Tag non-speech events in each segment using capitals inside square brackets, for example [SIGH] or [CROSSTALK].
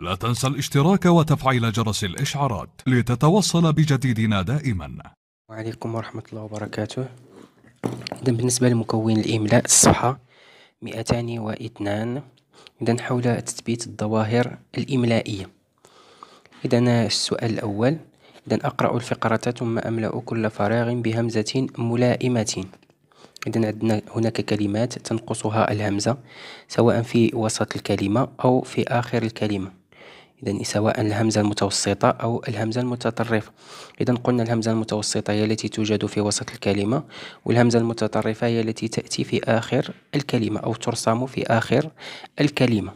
لا تنسى الاشتراك وتفعيل جرس الإشعارات لتتوصل بجديدنا دائما وعليكم ورحمة الله وبركاته إذن بالنسبة لمكون الإملاء الصفحة 202 إذن حول تثبيت الظواهر الإملائية إذن السؤال الأول إذن أقرأ الفقرة ثم أملأ كل فراغ بهمزة ملائمة إذن عندنا هناك كلمات تنقصها الهمزة سواء في وسط الكلمة أو في آخر الكلمة إذا سواء الهمزة المتوسطة أو الهمزة المتطرفة إذا قلنا الهمزة المتوسطة هي التي توجد في وسط الكلمة والهمزة المتطرفة هي التي تأتي في آخر الكلمة أو ترسم في آخر الكلمة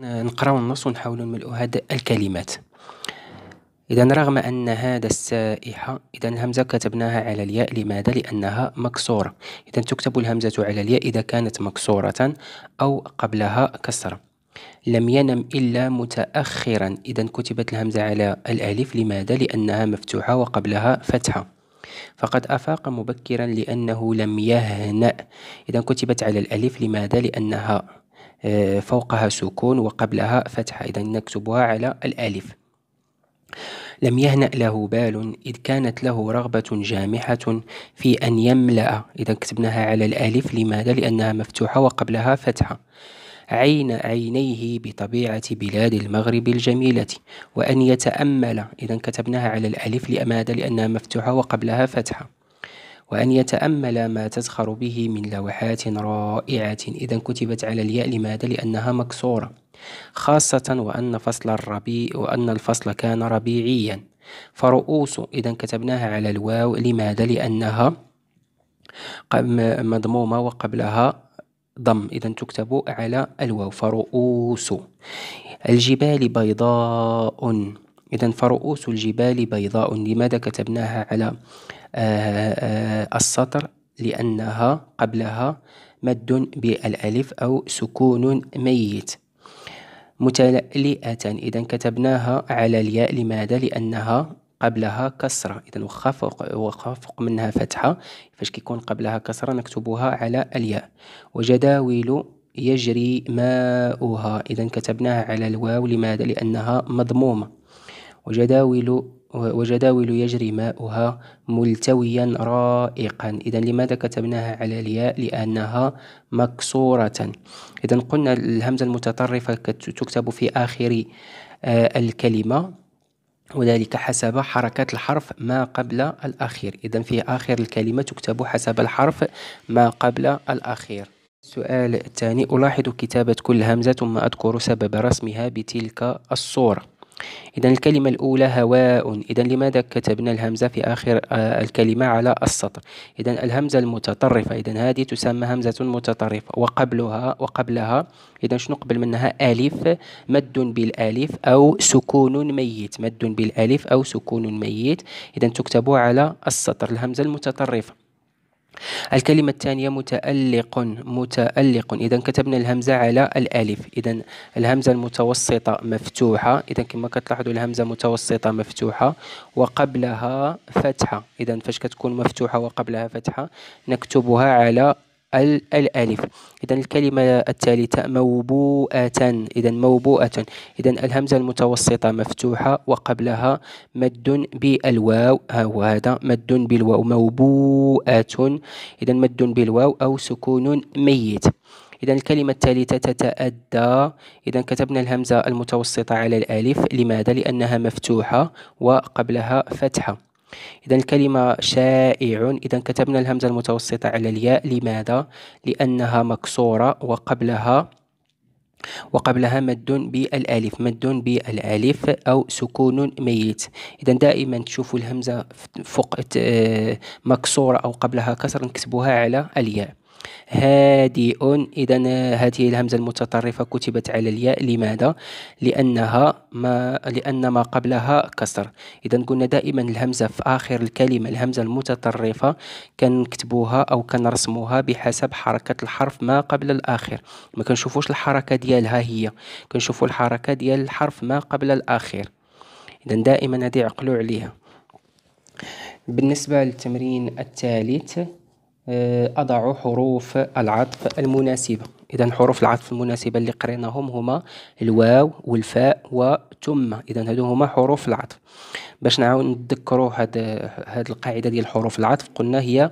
نقرأ النص ونحاول نملؤ هذه الكلمات إذا رغم أن هذا السائحة إذا الهمزة كتبناها على الياء لماذا؟ لأنها مكسورة إذا تكتب الهمزة على الياء إذا كانت مكسورة أو قبلها كسرة لم ينم إلا متأخرا إذا كتبت الهمزة على الألف لماذا؟ لأنها مفتوحة وقبلها فتحة فقد أفاق مبكرا لأنه لم يهنأ إذا كتبت على الألف لماذا؟ لأنها آه، فوقها سكون وقبلها فتحة إذا نكتبها على الألف لم يهنأ له بال إذ كانت له رغبة جامحة في أن يملأ إذا كتبناها على الألف لماذا؟ لأنها مفتوحة وقبلها فتحة عين عينيه بطبيعة بلاد المغرب الجميلة وأن يتأمل إذا كتبناها على الألف لأمادة لأنها مفتوحة وقبلها فتحة وأن يتأمل ما تزخر به من لوحات رائعة إذا كتبت على الياء لماذا؟ لأنها مكسورة خاصة وأن فصل الربيع وأن الفصل كان ربيعيا فرؤوس إذا كتبناها على الواو لماذا؟ لأنها مضمومة وقبلها ضم إذا تكتب على الواو فرؤوس الجبال بيضاء إذا فرؤوس الجبال بيضاء لماذا كتبناها على آه، آه، السطر لأنها قبلها مد بالألف أو سكون ميت متلألئة إذا كتبناها على الياء لماذا؟ لأنها قبلها كسرة إذا وخا فوق وخا فوق منها فتحة فاش كيكون قبلها كسرة نكتبها على الياء وجداول يجري ماؤها إذا كتبناها على الواو لماذا لأنها مضمومة وجداول وجداول يجري ماؤها ملتويا رائقا إذا لماذا كتبناها على الياء لأنها مكسورة إذا قلنا الهمزة المتطرفة تكتب في آخر آه، الكلمة وذلك حسب حركة الحرف ما قبل الأخير إذا في آخر الكلمة تكتب حسب الحرف ما قبل الأخير السؤال الثاني ألاحظ كتابة كل همزة ثم أذكر سبب رسمها بتلك الصورة إذا الكلمة الأولى هواء إذا لماذا كتبنا الهمزة في آخر آه، الكلمة على السطر إذا الهمزة المتطرفة إذا هذه تسمى همزة متطرفة وقبلها وقبلها إذا شنو قبل منها ألف مد بالألف أو سكون ميت مد بالألف أو سكون ميت إذا تكتب على السطر الهمزة المتطرفة الكلمة الثانية متألق متألق إذا كتبنا الهمزة على الألف إذا الهمزة المتوسطة مفتوحة إذا كما كتلاحظوا الهمزة متوسطة مفتوحة وقبلها فتحة إذا فاش كتكون مفتوحة وقبلها فتحة نكتبها على الألف إذا الكلمة الثالثة موبوءة إذا موبوءة إذا الهمزة المتوسطة مفتوحة وقبلها مد بالواو وهذا مد بالواو موبوءة إذا مد بالواو أو سكون ميت إذا الكلمة الثالثة تتأدى إذا كتبنا الهمزة المتوسطة على الألف لماذا؟ لأنها مفتوحة وقبلها فتحة إذا الكلمة شائع إذا كتبنا الهمزة المتوسطة على الياء لماذا؟ لأنها مكسورة وقبلها وقبلها مد بالالف مد بالالف او سكون ميت اذا دائما تشوفوا الهمزه فوق آه، مكسوره او قبلها كسر نكتبوها على الياء هادئ إذا هذه الهمزة المتطرفة كتبت على الياء لماذا؟ لأنها ما لأن ما قبلها كسر إذا قلنا دائما الهمزة في آخر الكلمة الهمزة المتطرفة كنكتبوها أو كنرسموها بحسب حركة الحرف ما قبل الآخر ما كنشوفوش الحركة ديالها هي كنشوفو الحركة ديال الحرف ما قبل الآخر إذا دائما هذه عقلوا عليها بالنسبة للتمرين الثالث آه، أضع حروف العطف المناسبة إذا حروف العطف المناسبة اللي قريناهم هما الواو والفاء وثم إذا هادو هما حروف العطف باش نعاود نتذكروا هاد هاد القاعدة ديال حروف العطف قلنا هي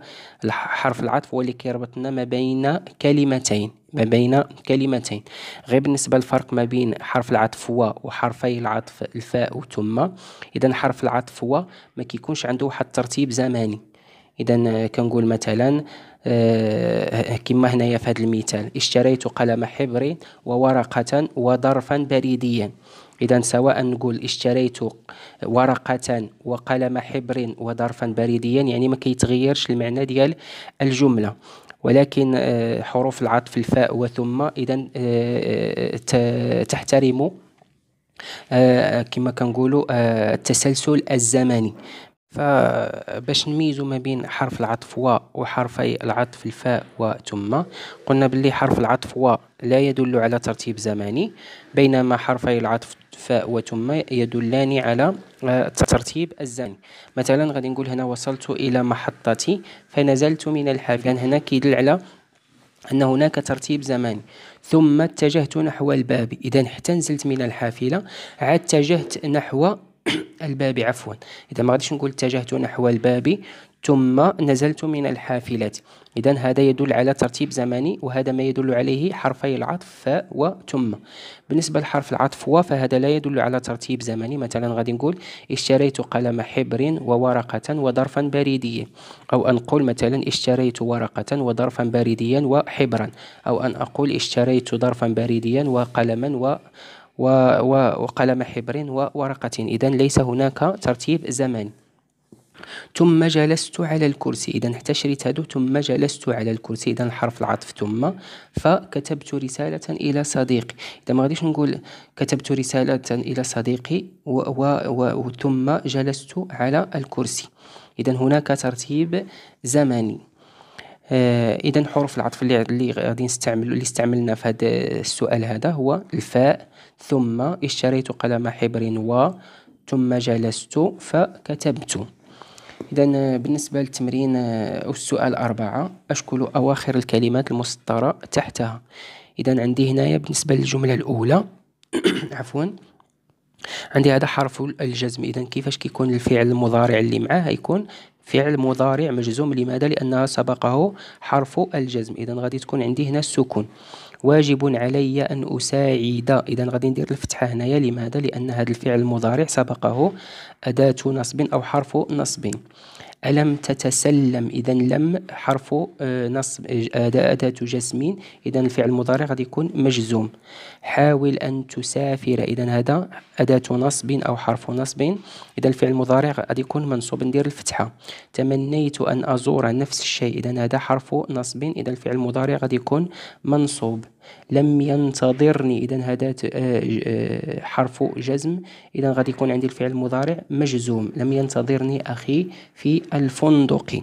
حرف العطف هو اللي كيربطنا ما بين كلمتين ما بين كلمتين غير بالنسبة للفرق ما بين حرف العطف و وحرفي العطف الفاء وثم إذا حرف العطف و ما كيكونش عنده واحد الترتيب زماني اذا آه، كنقول مثلا آه، كما هنايا في هذا المثال اشتريت قلم حبر وورقة وظرفا بريديا إذا سواء نقول اشتريت ورقة وقلم حبر وظرفا بريديا يعني ما كيتغيرش المعنى ديال الجملة ولكن آه، حروف العطف الفاء وثم إذا تحترم كما كنقولوا التسلسل الزمني فباش نميزو ما بين حرف العطف و وحرفي العطف الفاء وثم قلنا باللي حرف العطف و لا يدل على ترتيب زماني بينما حرفي العطف فاء وثم يدلان على آه، ترتيب الزمني مثلا غادي نقول هنا وصلت الى محطتي فنزلت من الحافله يعني هنا كيدل على أن هناك ترتيب زماني ثم اتجهت نحو الباب إذا حتى نزلت من الحافلة عاد اتجهت نحو [COUGHS] الباب عفوا إذا ما غاديش نقول اتجهت نحو الباب ثم نزلت من الحافلة إذا هذا يدل على ترتيب زمني وهذا ما يدل عليه حرفي العطف ف وثم بالنسبة لحرف العطف و فهذا لا يدل على ترتيب زمني مثلا غادي نقول اشتريت قلم حبر وورقة وظرفا بريديا أو أن أقول مثلا اشتريت ورقة وظرفا بريديا وحبرا أو أن أقول اشتريت ظرفا بريديا وقلما و وقلم حبر وورقة إذا ليس هناك ترتيب زمني ثم جلست على الكرسي إذا حتى شريت هادو ثم جلست على الكرسي إذا حرف العطف ثم فكتبت رسالة إلى صديقي إذا ما غاديش نقول كتبت رسالة إلى صديقي و و و ثم جلست على الكرسي إذا هناك ترتيب زمني آه، اذا حروف العطف اللي اللي غادي نستعمل اللي استعملنا في هذا السؤال هذا هو الفاء ثم اشتريت قلم حبر و ثم جلست فكتبت إذا بالنسبة للتمرين أو آه، السؤال أربعة أشكل أواخر الكلمات المسطرة تحتها إذا عندي هنايا بالنسبة للجملة الأولى [COUGHS] عفوا عندي هذا حرف الجزم إذا كيفاش كيكون الفعل المضارع اللي معاه يكون فعل مضارع مجزوم لماذا لأنها سبقه حرف الجزم إذا غادي تكون عندي هنا السكون واجب علي أن أساعد إذا غادي ندير الفتحة هنايا لماذا لأن هذا الفعل المضارع سبقه أداة نصب أو حرف نصب ألم تتسلم إذا لم حرف آه، نصب أداة آه، جسمين إذا الفعل المضارع غادي يكون مجزوم حاول أن تسافر إذا هذا أداة نصب أو حرف نصب إذا الفعل المضارع غادي يكون منصوب ندير الفتحة تمنيت أن أزور نفس الشيء إذا هذا حرف نصب إذا الفعل المضارع غادي يكون منصوب لم ينتظرني إذا هذا آه، آه، حرف جزم إذا غادي يكون عندي الفعل المضارع مجزوم لم ينتظرني أخي في الفندق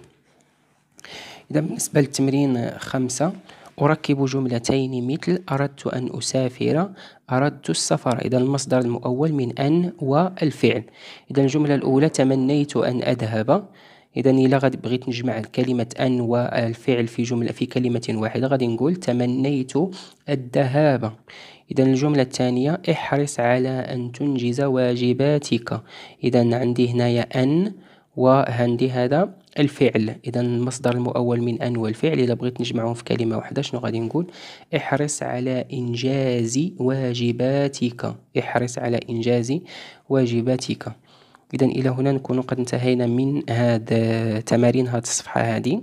إذا بالنسبة للتمرين خمسة أركب جملتين مثل أردت أن أسافر أردت السفر إذا المصدر المؤول من أن والفعل إذا الجملة الأولى تمنيت أن أذهب اذا الا غادي بغيت نجمع كلمه ان والفعل في جمله في كلمه واحده غادي نقول تمنيت الذهاب اذا الجمله الثانيه احرص على ان تنجز واجباتك اذا عندي هنايا ان وعندي هذا الفعل اذا المصدر المؤول من ان والفعل اذا بغيت نجمعهم في كلمه واحده شنو غادي نقول احرص على انجاز واجباتك احرص على انجاز واجباتك اذا الى هنا نكون قد انتهينا من هذا تمارين هذه الصفحه هذه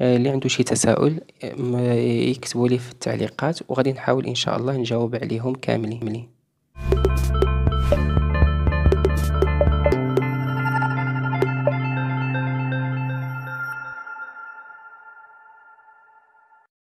آه، اللي عنده شي تساؤل آه، آه، يكتبوا لي في التعليقات وغادي نحاول ان شاء الله نجاوب عليهم كاملين